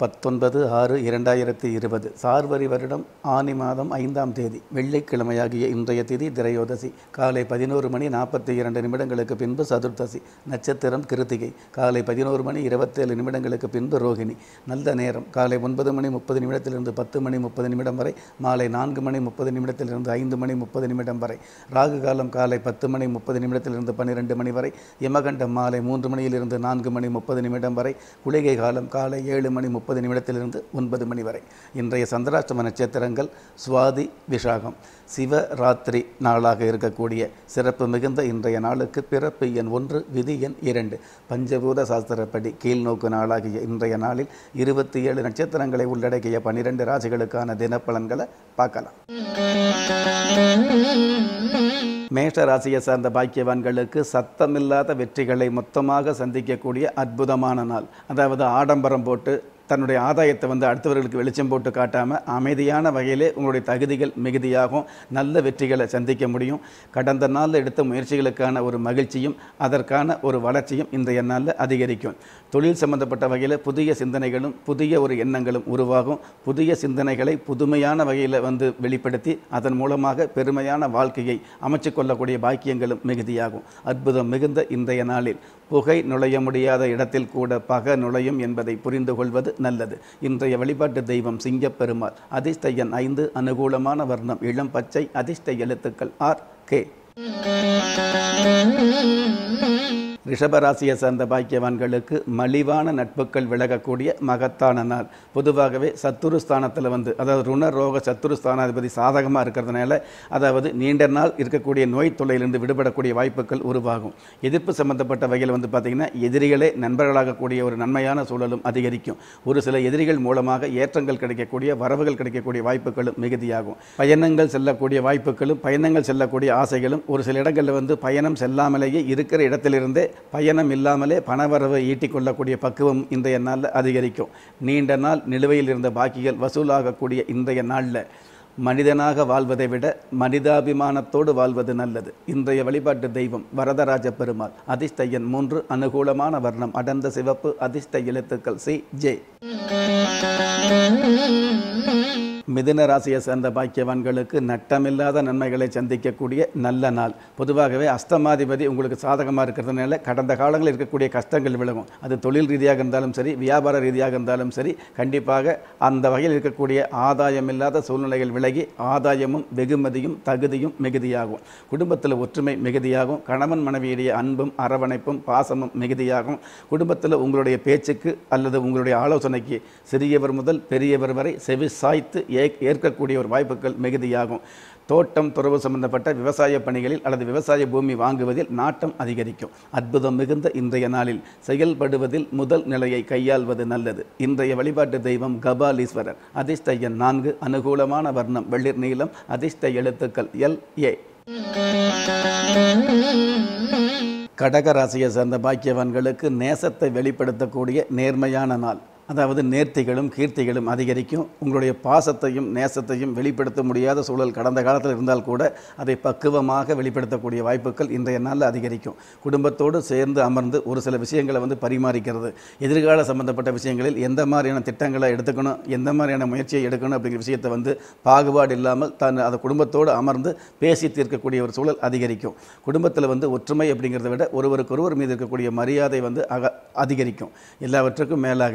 பத்தொன்பது ஆறு இரண்டாயிரத்தி இருபது சார்வரி வருடம் ஆனி மாதம் ஐந்தாம் தேதி வெள்ளிக்கிழமையாகிய இன்றைய திதி திரையோதசி காலை பதினோரு மணி நாற்பத்தி இரண்டு நிமிடங்களுக்கு பின்பு சதுர்த்தசி நட்சத்திரம் கிருத்திகை காலை பதினோரு மணி இருபத்தேழு நிமிடங்களுக்கு பின்பு ரோகிணி நல்ல நேரம் காலை ஒன்பது மணி முப்பது நிமிடத்திலிருந்து பத்து மணி முப்பது நிமிடம் வரை மாலை நான்கு மணி முப்பது நிமிடத்திலிருந்து ஐந்து மணி முப்பது நிமிடம் வரை ராகு காலம் காலை பத்து மணி முப்பது நிமிடத்திலிருந்து பன்னிரெண்டு மணி வரை யமகண்டம் மாலை மூன்று மணியிலிருந்து நான்கு மணி முப்பது நிமிடம் வரை குளிகை காலம் காலை ஏழு மணி முப்பது முப்பது நிமிடத்திலிருந்து ஒன்பது மணி வரை இன்றைய சந்திராஷ்டம நட்சத்திரங்கள் சுவாதி விஷாகம் சிவராத்திரி நாளாக இருக்கக்கூடிய சிறப்பு மிகுந்த இன்றைய நாளுக்கு பிறப்பு எண் ஒன்று விதி எண் இரண்டு பஞ்சபூத சாஸ்திரப்படி கீழ்நோக்கு நாளாகிய இன்றைய நாளில் இருபத்தி ஏழு நட்சத்திரங்களை உள்ளடக்கிய பனிரெண்டு ராசிகளுக்கான தினப்பலன்களை பார்க்கலாம் மேஷ ராசியை சார்ந்த பாக்கியவான்களுக்கு சத்தமில்லாத வெற்றிகளை மொத்தமாக சந்திக்கக்கூடிய அற்புதமான நாள் அதாவது ஆடம்பரம் போட்டு தன்னுடைய ஆதாயத்தை வந்து அடுத்தவர்களுக்கு வெளிச்சம் போட்டு காட்டாமல் அமைதியான வகையிலே உங்களுடைய தகுதிகள் மிகுதியாகும் நல்ல வெற்றிகளை சந்திக்க முடியும் கடந்த நாளில் எடுத்த முயற்சிகளுக்கான ஒரு மகிழ்ச்சியும் அதற்கான ஒரு வளர்ச்சியும் இன்றைய நாளில் அதிகரிக்கும் தொழில் சம்பந்தப்பட்ட வகையில் புதிய சிந்தனைகளும் புதிய ஒரு எண்ணங்களும் உருவாகும் புதிய சிந்தனைகளை புதுமையான வகையில் வந்து வெளிப்படுத்தி அதன் மூலமாக பெருமையான வாழ்க்கையை அமைச்சு கொள்ளக்கூடிய பாக்கியங்களும் மிகுதியாகும் அற்புதம் மிகுந்த இன்றைய நாளில் புகை நுழைய முடியாத இடத்தில் கூட பக நுழையும் என்பதை புரிந்து கொள்வது நல்லது இன்றைய வழிபாட்டு தெய்வம் சிங்கப்பெருமாள் அதிர்ஷ்ட எண் ஐந்து அனுகூலமான வர்ணம் இளம் பச்சை அதிர்ஷ்ட எழுத்துக்கள் ஆர் கே ரிஷபராசியை சார்ந்த பாக்கியவான்களுக்கு மலிவான நட்புகள் விலகக்கூடிய மகத்தான நாள் பொதுவாகவே சத்துருஸ்தானத்தில் வந்து அதாவது ருண ரோக சத்துருஸ்தானாதிபதி சாதகமாக இருக்கிறதுனால அதாவது நீண்ட நாள் இருக்கக்கூடிய நோய் தொல்லையிலிருந்து விடுபடக்கூடிய வாய்ப்புகள் உருவாகும் எதிர்ப்பு சம்பந்தப்பட்ட வகையில் வந்து பார்த்திங்கன்னா எதிரிகளே நண்பர்களாகக்கூடிய ஒரு நன்மையான சூழலும் அதிகரிக்கும் ஒரு சில எதிரிகள் மூலமாக ஏற்றங்கள் கிடைக்கக்கூடிய வரவுகள் கிடைக்கக்கூடிய வாய்ப்புகளும் மிகுதியாகும் பயணங்கள் செல்லக்கூடிய வாய்ப்புகளும் பயணங்கள் செல்லக்கூடிய ஆசைகளும் ஒரு சில இடங்களில் வந்து பயணம் செல்லாமலேயே இருக்கிற இடத்திலிருந்தே பயணம் இல்லாமலே பணவரவை ஈட்டிக்கொள்ளக்கூடிய பக்குவம் இன்றைய நாளில் அதிகரிக்கும் நீண்ட நாள் நிலுவையில் இருந்த பாக்கிகள் வசூலாகக்கூடிய இன்றைய நாளில் மனிதனாக வாழ்வதை விட மனிதாபிமானத்தோடு வாழ்வது நல்லது இன்றைய வழிபாட்டு தெய்வம் வரதராஜ பெருமாள் அதிர்ஷ்டையன் மூன்று அனுகூலமான வர்ணம் அடர்ந்த சிவப்பு அதிர்ஷ்ட எழுத்துக்கள் சி ஜே மிதுன ராசியை சேர்ந்த பாக்கியவான்களுக்கு நட்டமில்லாத நன்மைகளை சந்திக்கக்கூடிய நல்ல நாள் பொதுவாகவே அஸ்தமாதிபதி உங்களுக்கு சாதகமாக இருக்கிறதுனால கடந்த காலங்களில் இருக்கக்கூடிய கஷ்டங்கள் விலகும் அது தொழில் ரீதியாக இருந்தாலும் சரி வியாபார ரீதியாக இருந்தாலும் சரி கண்டிப்பாக அந்த வகையில் இருக்கக்கூடிய ஆதாயம் இல்லாத சூழ்நிலைகள் விலகி ஆதாயமும் வெகுமதியும் தகுதியும் மிகுதியாகும் குடும்பத்தில் ஒற்றுமை மிகுதியாகும் கணவன் மனைவியுடைய அன்பும் அரவணைப்பும் பாசமும் மிகுதியாகும் குடும்பத்தில் உங்களுடைய பேச்சுக்கு அல்லது உங்களுடைய ஆலோசனைக்கு சிறியவர் முதல் பெரியவர் வரை செவி சாய்த்து ஏற்கக்கூடிய ஒரு வாய்ப்புகள் மிகுதியாகும் தோட்டம் துறவு சம்பந்தப்பட்ட விவசாய பணிகளில் அல்லது விவசாய பூமி வாங்குவதில் நாட்டம் அதிகரிக்கும் அற்புதம் மிகுந்த இன்றைய நாளில் செயல்படுவதில் முதல் நிலையை கையாள்வது நல்லது இன்றைய வழிபாட்டு தெய்வம் கபாலீஸ்வரர் அதிர்ஷ்ட எண் நான்கு அனுகூலமான வர்ணம் வெளிர் நீளம் அதிர்ஷ்ட எழுத்துக்கள் எல் ஏ கடகராசியை சேர்ந்த பாக்கியவான்களுக்கு நேசத்தை வெளிப்படுத்தக்கூடிய நேர்மையான நாள் அதாவது நேர்த்திகளும் கீர்த்திகளும் அதிகரிக்கும் உங்களுடைய பாசத்தையும் நேசத்தையும் வெளிப்படுத்த முடியாத சூழல் கடந்த காலத்தில் இருந்தால் கூட அதை பக்குவமாக வெளிப்படுத்தக்கூடிய வாய்ப்புகள் இன்றைய நாளில் அதிகரிக்கும் குடும்பத்தோடு சேர்ந்து அமர்ந்து ஒரு சில விஷயங்களை வந்து பரிமாறிக்கிறது எதிர்கால சம்பந்தப்பட்ட விஷயங்களில் எந்த மாதிரியான திட்டங்களை எடுத்துக்கணும் எந்த மாதிரியான முயற்சியை எடுக்கணும் அப்படிங்கிற விஷயத்தை வந்து பாகுபாடு இல்லாமல் தான் அதை குடும்பத்தோடு அமர்ந்து பேசி தீர்க்கக்கூடிய ஒரு சூழல் அதிகரிக்கும் குடும்பத்தில் வந்து ஒற்றுமை அப்படிங்கிறத விட ஒருவருக்கொருவர் மீது இருக்கக்கூடிய மரியாதை வந்து அதிகரிக்கும் எல்லாவற்றுக்கும் மேலாக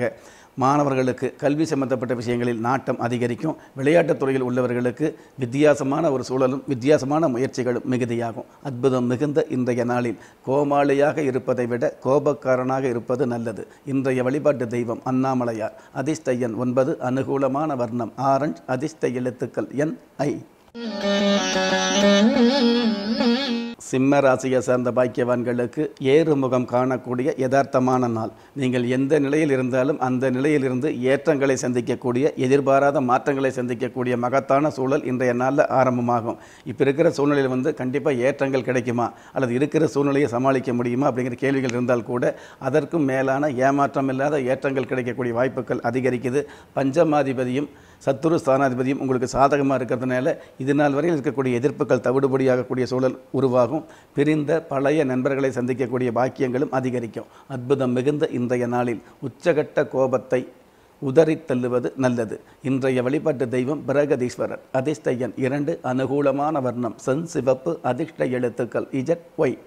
மாணவர்களுக்கு கல்வி சம்பந்தப்பட்ட விஷயங்களில் நாட்டம் அதிகரிக்கும் விளையாட்டுத் துறையில் உள்ளவர்களுக்கு வித்தியாசமான ஒரு சூழலும் வித்தியாசமான முயற்சிகளும் மிகுதியாகும் அற்புதம் மிகுந்த இன்றைய நாளில் கோமாளியாக இருப்பதை விட கோபக்காரனாக இருப்பது நல்லது இன்றைய வழிபாட்டு தெய்வம் அண்ணாமலையார் அதிர்ஷ்ட எண் ஒன்பது அனுகூலமான வர்ணம் ஆரஞ்ச் அதிர்ஷ்ட எழுத்துக்கள் எண் ஐ சிம்ம ராசியை சார்ந்த பாக்கியவான்களுக்கு ஏறுமுகம் காணக்கூடிய யதார்த்தமான நாள் நீங்கள் எந்த நிலையில் இருந்தாலும் அந்த நிலையிலிருந்து ஏற்றங்களை சந்திக்கக்கூடிய எதிர்பாராத மாற்றங்களை சந்திக்கக்கூடிய மகத்தான சூழல் இன்றைய நாளில் ஆரம்பமாகும் இப்போ இருக்கிற சூழ்நிலையில் வந்து கண்டிப்பாக ஏற்றங்கள் கிடைக்குமா அல்லது இருக்கிற சூழ்நிலையை சமாளிக்க முடியுமா அப்படிங்கிற கேள்விகள் இருந்தால் கூட அதற்கும் மேலான ஏமாற்றம் இல்லாத ஏற்றங்கள் கிடைக்கக்கூடிய வாய்ப்புகள் அதிகரிக்குது பஞ்சமாதிபதியும் சத்துரு ஸ்தானாதிபதியும் உங்களுக்கு சாதகமாக இருக்கிறதுனால இது நாள் வரையில் இருக்கக்கூடிய எதிர்ப்புகள் தவிடுபடியாகக்கூடிய சூழல் உருவாகும் பிரிந்த பழைய நண்பர்களை சந்திக்கக்கூடிய பாக்கியங்களும் அதிகரிக்கும் அற்புதம் மிகுந்த இன்றைய நாளில் உச்சகட்ட கோபத்தை உதறி தள்ளுவது நல்லது இன்றைய வழிபாட்டு தெய்வம் பிரகதீஸ்வரர் அதிர்ஷ்ட இரண்டு அனுகூலமான வர்ணம் சென் சிவப்பு அதிர்ஷ்ட எழுத்துக்கள் இஜட் ஒய்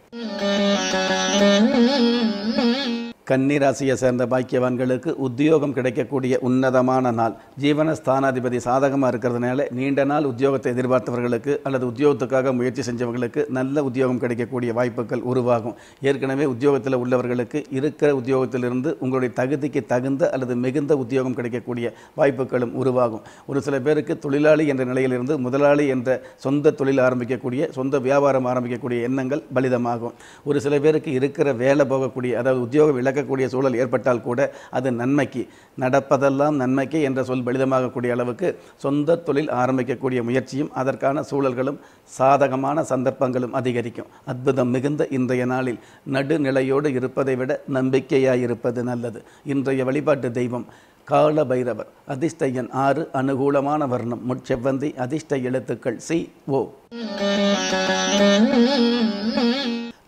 கன்னிராசியை சேர்ந்த பாக்கியவான்களுக்கு உத்தியோகம் கிடைக்கக்கூடிய உன்னதமான நாள் ஜீவன ஸ்தானாதிபதி சாதகமாக இருக்கிறதுனால நீண்ட நாள் உத்தியோகத்தை எதிர்பார்த்தவர்களுக்கு அல்லது உத்தியோகத்துக்காக முயற்சி செஞ்சவர்களுக்கு நல்ல உத்தியோகம் கிடைக்கக்கூடிய வாய்ப்புகள் உருவாகும் ஏற்கனவே உத்தியோகத்தில் உள்ளவர்களுக்கு இருக்கிற உத்தியோகத்திலிருந்து உங்களுடைய தகுதிக்கு தகுந்த அல்லது மிகுந்த உத்தியோகம் கிடைக்கக்கூடிய வாய்ப்புகளும் உருவாகும் ஒரு சில பேருக்கு தொழிலாளி என்ற நிலையிலிருந்து முதலாளி என்ற சொந்த தொழில் ஆரம்பிக்கக்கூடிய சொந்த வியாபாரம் ஆரம்பிக்கக்கூடிய எண்ணங்கள் பலிதமாகும் ஒரு சில பேருக்கு இருக்கிற வேலை போகக்கூடிய அதாவது உத்தியோக விளக்க நடக்கக்கூடிய சூழல் ஏற்பட்டால் கூட அது நன்மைக்கு நடப்பதெல்லாம் நன்மைக்கு என்ற சொல் பலிதமாக கூடிய அளவுக்கு சொந்த தொழில் ஆரம்பிக்கக்கூடிய முயற்சியும் அதற்கான சூழல்களும் சாதகமான சந்தர்ப்பங்களும் அதிகரிக்கும் அற்புதம் மிகுந்த இன்றைய நாளில் நடுநிலையோடு இருப்பதை விட நம்பிக்கையாக இருப்பது நல்லது இன்றைய வழிபாட்டு தெய்வம் கால பைரவர் அதிர்ஷ்ட எண் ஆறு அனுகூலமான வர்ணம் முட்செவ்வந்தி அதிர்ஷ்ட எழுத்துக்கள் சி ஓ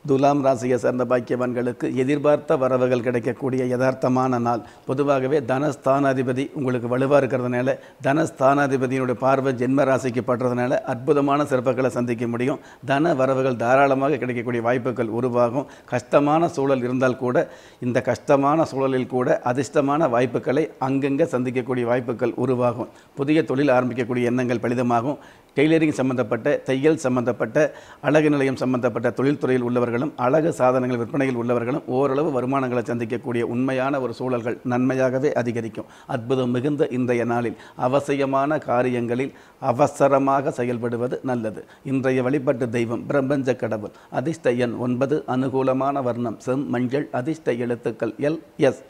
துலாம் ராசியை சேர்ந்த பாக்கியவான்களுக்கு எதிர்பார்த்த வரவுகள் கிடைக்கக்கூடிய யதார்த்தமான நாள் பொதுவாகவே தனஸ்தானாதிபதி உங்களுக்கு வலுவாக இருக்கிறதுனால தனஸ்தானாதிபதியினுடைய பார்வை ஜென்ம ராசிக்கு படுறதுனால அற்புதமான சிறப்புகளை சந்திக்க முடியும் தன வரவுகள் தாராளமாக கிடைக்கக்கூடிய வாய்ப்புகள் உருவாகும் கஷ்டமான சூழல் இருந்தால் கூட இந்த கஷ்டமான சூழலில் கூட அதிர்ஷ்டமான வாய்ப்புகளை அங்கங்கே சந்திக்கக்கூடிய வாய்ப்புகள் உருவாகும் புதிய தொழில் ஆரம்பிக்கக்கூடிய எண்ணங்கள் பலிதமாகும் டெய்லரிங் சம்பந்தப்பட்ட தையல் சம்பந்தப்பட்ட அழகு நிலையம் சம்பந்தப்பட்ட தொழில்துறையில் உள்ளவர்களும் அழகு சாதனங்கள் விற்பனையில் உள்ளவர்களும் ஓரளவு வருமானங்களை சந்திக்கக்கூடிய உண்மையான ஒரு சூழல்கள் நன்மையாகவே அதிகரிக்கும் அற்புதம் மிகுந்த இன்றைய நாளில் அவசியமான காரியங்களில் அவசரமாக செயல்படுவது நல்லது இன்றைய வழிபட்டு தெய்வம் பிரபஞ்ச கடவுள் அதிர்ஷ்ட எண் ஒன்பது அனுகூலமான வர்ணம் செம் மஞ்சள் அதிர்ஷ்ட எழுத்துக்கள் எல் எஸ்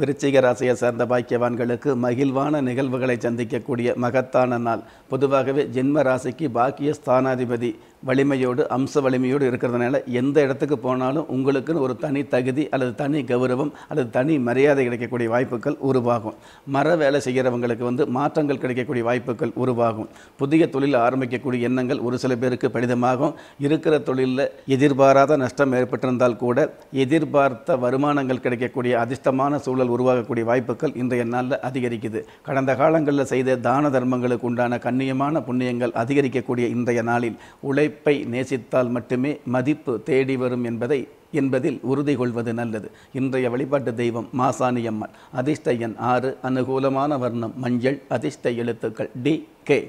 விருச்சிக ராசியை சேர்ந்த பாக்கியவான்களுக்கு மகிழ்வான நிகழ்வுகளை சந்திக்கக்கூடிய மகத்தான நாள் பொதுவாகவே ஜென்ம ராசிக்கு பாக்கிய ஸ்தானாதிபதி வலிமையோடு அம்ச வலிமையோடு இருக்கிறதுனால எந்த இடத்துக்கு போனாலும் உங்களுக்குன்னு ஒரு தனி தகுதி அல்லது தனி கௌரவம் அல்லது தனி மரியாதை கிடைக்கக்கூடிய வாய்ப்புகள் உருவாகும் மர வேலை செய்கிறவங்களுக்கு வந்து மாற்றங்கள் கிடைக்கக்கூடிய வாய்ப்புகள் உருவாகும் புதிய தொழில் ஆரம்பிக்கக்கூடிய எண்ணங்கள் ஒரு சில பேருக்கு பரிதமாகும் இருக்கிற தொழிலில் எதிர்பாராத நஷ்டம் ஏற்பட்டிருந்தால் கூட எதிர்பார்த்த வருமானங்கள் கிடைக்கக்கூடிய அதிர்ஷ்டமான சூழல் உருவாகக்கூடிய வாய்ப்புகள் இன்றைய நாளில் அதிகரிக்குது கடந்த காலங்களில் செய்த தான தர்மங்களுக்கு உண்டான கண்ணியமான புண்ணியங்கள் அதிகரிக்கக்கூடிய இன்றைய நாளில் உழை உழைப்பை நேசித்தால் மட்டுமே மதிப்பு தேடி வரும் என்பதை என்பதில் உறுதி கொள்வது நல்லது இன்றைய வழிபாட்டு தெய்வம் மாசாணியம்மன் அதிர்ஷ்ட எண் ஆறு அனுகூலமான வர்ணம் மஞ்சள் அதிர்ஷ்ட எழுத்துக்கள் டி கே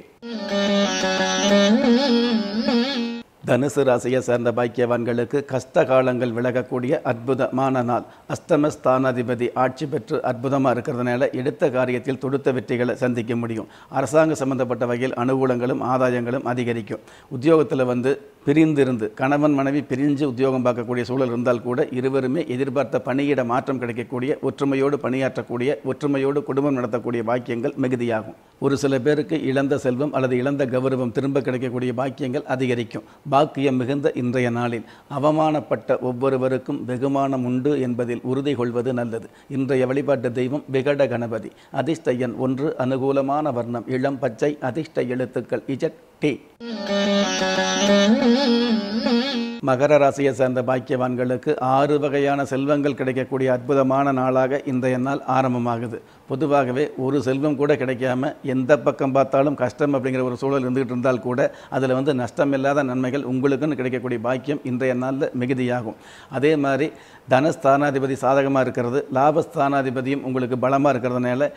தனுசு ராசியை சேர்ந்த பாக்கியவான்களுக்கு கஷ்ட காலங்கள் விலகக்கூடிய அற்புதமான நாள் அஸ்தமஸ்தானாதிபதி ஆட்சி பெற்று அற்புதமாக இருக்கிறதுனால எடுத்த காரியத்தில் தொடுத்த வெற்றிகளை சந்திக்க முடியும் அரசாங்க சம்பந்தப்பட்ட வகையில் அனுகூலங்களும் ஆதாயங்களும் அதிகரிக்கும் உத்தியோகத்தில் வந்து பிரிந்திருந்து கணவன் மனைவி பிரிஞ்சு உத்தியோகம் பார்க்கக்கூடிய சூழல் இருந்தால் கூட இருவருமே எதிர்பார்த்த பணியிட மாற்றம் கிடைக்கக்கூடிய ஒற்றுமையோடு பணியாற்றக்கூடிய ஒற்றுமையோடு குடும்பம் நடத்தக்கூடிய பாக்கியங்கள் மிகுதியாகும் ஒரு சில பேருக்கு இழந்த செல்வம் அல்லது இழந்த கௌரவம் திரும்ப கிடைக்கக்கூடிய பாக்கியங்கள் அதிகரிக்கும் பாக்கியம் மிகுந்த இன்றைய நாளில் அவமானப்பட்ட ஒவ்வொருவருக்கும் வெகுமானம் உண்டு என்பதில் உறுதி கொள்வது நல்லது இன்றைய வழிபாட்டு தெய்வம் விகட கணபதி அதிர்ஷ்ட எண் ஒன்று அனுகூலமான வர்ணம் இளம் பச்சை அதிர்ஷ்ட எழுத்துக்கள் இஜட் டி மகர ராசியை சேர்ந்த பாக்கியவான்களுக்கு ஆறு வகையான செல்வங்கள் கிடைக்கக்கூடிய அற்புதமான நாளாக இன்றைய நாள் ஆரம்பமாகுது பொதுவாகவே ஒரு செல்வம் கூட கிடைக்காம எந்த பக்கம் பார்த்தாலும் கஷ்டம் அப்படிங்கிற ஒரு சூழல் இருந்துகிட்டு இருந்தால் கூட அதில் வந்து நஷ்டம் இல்லாத நன்மைகள் உங்களுக்குன்னு கிடைக்கக்கூடிய பாக்கியம் இன்றைய நாளில் மிகுதியாகும் அதே மாதிரி தனஸ்தானாதிபதி சாதகமாக இருக்கிறது லாபஸ்தானாதிபதியும் உங்களுக்கு பலமாக இருக்கிறதுனால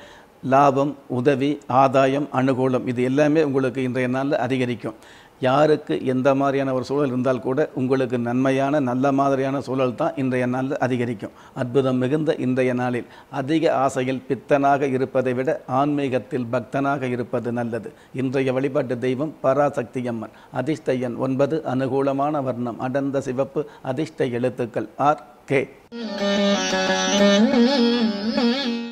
லாபம் உதவி ஆதாயம் அனுகூலம் இது எல்லாமே உங்களுக்கு இன்றைய நாளில் அதிகரிக்கும் யாருக்கு எந்த மாதிரியான ஒரு சூழல் இருந்தால் கூட உங்களுக்கு நன்மையான நல்ல மாதிரியான சூழல் தான் இன்றைய நாளில் அதிகரிக்கும் அற்புதம் மிகுந்த இன்றைய நாளில் அதிக ஆசையில் பித்தனாக இருப்பதை விட ஆன்மீகத்தில் பக்தனாக இருப்பது நல்லது இன்றைய வழிபாட்டு தெய்வம் பராசக்தி அம்மன் அதிர்ஷ்ட எண் ஒன்பது அனுகூலமான வர்ணம் அடர்ந்த சிவப்பு அதிர்ஷ்ட எழுத்துக்கள் ஆர் கே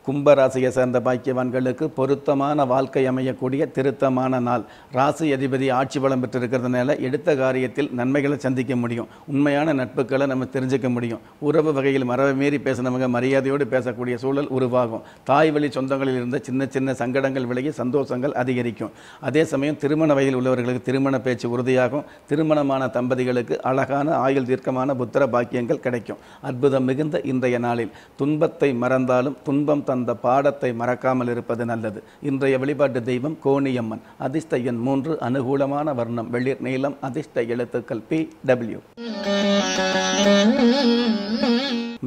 கும்பராசியை சேர்ந்த பாக்கியவான்களுக்கு பொருத்தமான வாழ்க்கை அமையக்கூடிய திருத்தமான நாள் ராசி அதிபதி ஆட்சி பலம் பெற்றிருக்கிறதுனால எடுத்த காரியத்தில் நன்மைகளை சந்திக்க முடியும் உண்மையான நட்புகளை நம்ம தெரிஞ்சுக்க முடியும் உறவு வகையில் மரபை மீறி பேசினவங்க மரியாதையோடு பேசக்கூடிய சூழல் உருவாகும் தாய் வழி சொந்தங்களில் இருந்த சின்ன சின்ன சங்கடங்கள் விலகி சந்தோஷங்கள் அதிகரிக்கும் அதே சமயம் திருமண வகையில் உள்ளவர்களுக்கு திருமண பேச்சு உறுதியாகும் திருமணமான தம்பதிகளுக்கு அழகான ஆயுள் தீர்க்கமான புத்திர பாக்கியங்கள் கிடைக்கும் அற்புதம் மிகுந்த இன்றைய நாளில் துன்பத்தை மறந்தாலும் துன்பம் தன் அந்த பாடத்தை மறக்காமல் இருப்பது நல்லது இன்றைய வழிபாட்டு தெய்வம் கோணியம்மன் அதிர்ஷ்ட எண் மூன்று அனுகூலமான வர்ணம் வெளிர் நீளம் அதிர்ஷ்ட எழுத்துக்கள் பி டபிள்யூ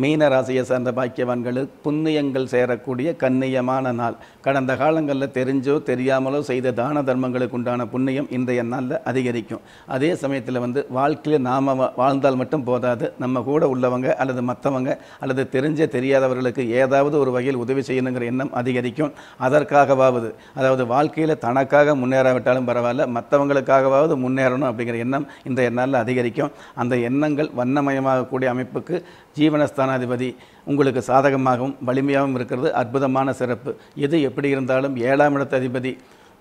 மீன ராசியை சேர்ந்த பாக்கியவான்களுக்கு புண்ணியங்கள் சேரக்கூடிய கண்ணியமான நாள் கடந்த காலங்களில் தெரிஞ்சோ தெரியாமலோ செய்த தான தர்மங்களுக்கு உண்டான புண்ணியம் இன்றைய நாளில் அதிகரிக்கும் அதே சமயத்தில் வந்து வாழ்க்கையில் நாம் வாழ்ந்தால் மட்டும் போதாது நம்ம கூட உள்ளவங்க அல்லது மற்றவங்க அல்லது தெரிஞ்ச தெரியாதவர்களுக்கு ஏதாவது ஒரு வகையில் உதவி செய்யணுங்கிற எண்ணம் அதிகரிக்கும் அதற்காகவாவது அதாவது வாழ்க்கையில் தனக்காக முன்னேறாவிட்டாலும் பரவாயில்ல மற்றவங்களுக்காகவாவது முன்னேறணும் அப்படிங்கிற எண்ணம் இந்த எண்ணால் அதிகரிக்கும் அந்த எண்ணங்கள் வண்ணமயமாகக்கூடிய அமைப்புக்கு ஜீவனஸ்தான ஸ்தானாதிபதி உங்களுக்கு சாதகமாகவும் வலிமையாகவும் இருக்கிறது அற்புதமான சிறப்பு எது எப்படி இருந்தாலும் ஏழாம் இடத்த அதிபதி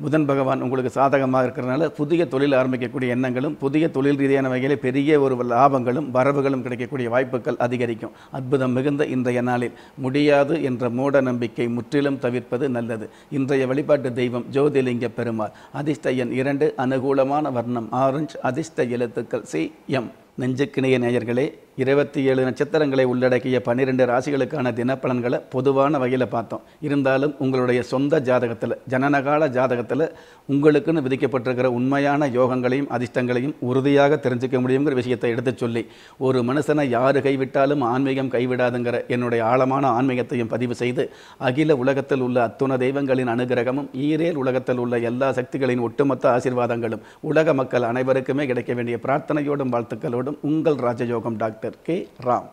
புதன் பகவான் உங்களுக்கு சாதகமாக இருக்கிறதுனால புதிய தொழில் ஆரம்பிக்கக்கூடிய எண்ணங்களும் புதிய தொழில் ரீதியான வகையில் பெரிய ஒரு லாபங்களும் வரவுகளும் கிடைக்கக்கூடிய வாய்ப்புகள் அதிகரிக்கும் அற்புதம் மிகுந்த இன்றைய நாளில் முடியாது என்ற மூட நம்பிக்கை முற்றிலும் தவிர்ப்பது நல்லது இன்றைய வழிபாட்டு தெய்வம் ஜோதிலிங்க பெருமாள் அதிர்ஷ்ட எண் இரண்டு அனுகூலமான வர்ணம் ஆரஞ்சு அதிர்ஷ்ட எழுத்துக்கள் சி எம் நெஞ்சுக்கிணைய நேயர்களே இருபத்தி ஏழு நட்சத்திரங்களை உள்ளடக்கிய பன்னிரெண்டு ராசிகளுக்கான தினப்பலன்களை பொதுவான வகையில் பார்த்தோம் இருந்தாலும் உங்களுடைய சொந்த ஜாதகத்தில் ஜனனகால ஜாதகத்தில் உங்களுக்குன்னு விதிக்கப்பட்டிருக்கிற உண்மையான யோகங்களையும் அதிர்ஷ்டங்களையும் உறுதியாக தெரிஞ்சுக்க முடியுங்கிற விஷயத்தை எடுத்து சொல்லி ஒரு மனுஷனை யார் கைவிட்டாலும் ஆன்மீகம் கைவிடாதுங்கிற என்னுடைய ஆழமான ஆன்மீகத்தையும் பதிவு செய்து அகில உலகத்தில் உள்ள அத்துண தெய்வங்களின் அனுகிரகமும் ஈரேல் உலகத்தில் உள்ள எல்லா சக்திகளின் ஒட்டுமொத்த ஆசீர்வாதங்களும் உலக மக்கள் அனைவருக்குமே கிடைக்க வேண்டிய பிரார்த்தனையோடும் வாழ்த்துக்களோடும் உங்கள் ராஜயோகம் டாக்டர் करके राम